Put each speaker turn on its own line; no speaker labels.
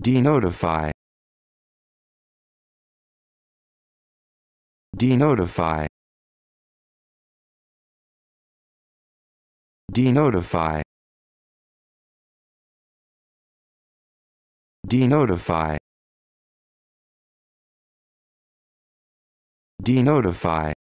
Denotify Denotify Denotify Denotify Denotify